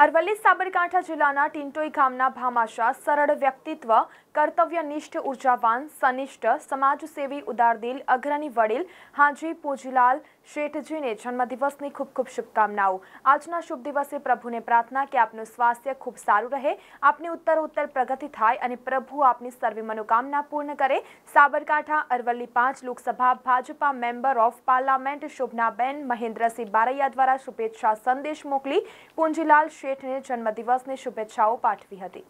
अरवली साबरकांठा जिलाटोई गामना भामाशा सरल व्यक्तित्व कर्तव्यनिष्ठ ऊर्जावान सनिष्ठ समाजसेवी उदारदील अग्रणी वड़ील हाजी पूजीलाल शेठजी ने जन्मदिवस की खूब खूब शुभकामनाओं आजना शुभ दिवसे प्रभु ने प्रार्थना कि आपू स्वास्थ्य खूब सारू रहे अपनी उत्तर उत्तर प्रगति थाय प्रभु आपनी सर्वे मनोकामना पूर्ण करे साबरकांठा अरवली पांच Lok Sabha Bhajpa member of parliament Shobhanaben Mahendra Singh Baraiya द्वारा शुभेच्छा संदेश मोकली पूंजीलाल શેઠને જન્મદિવસની શુભેચ્છાઓ પાઠવી હતી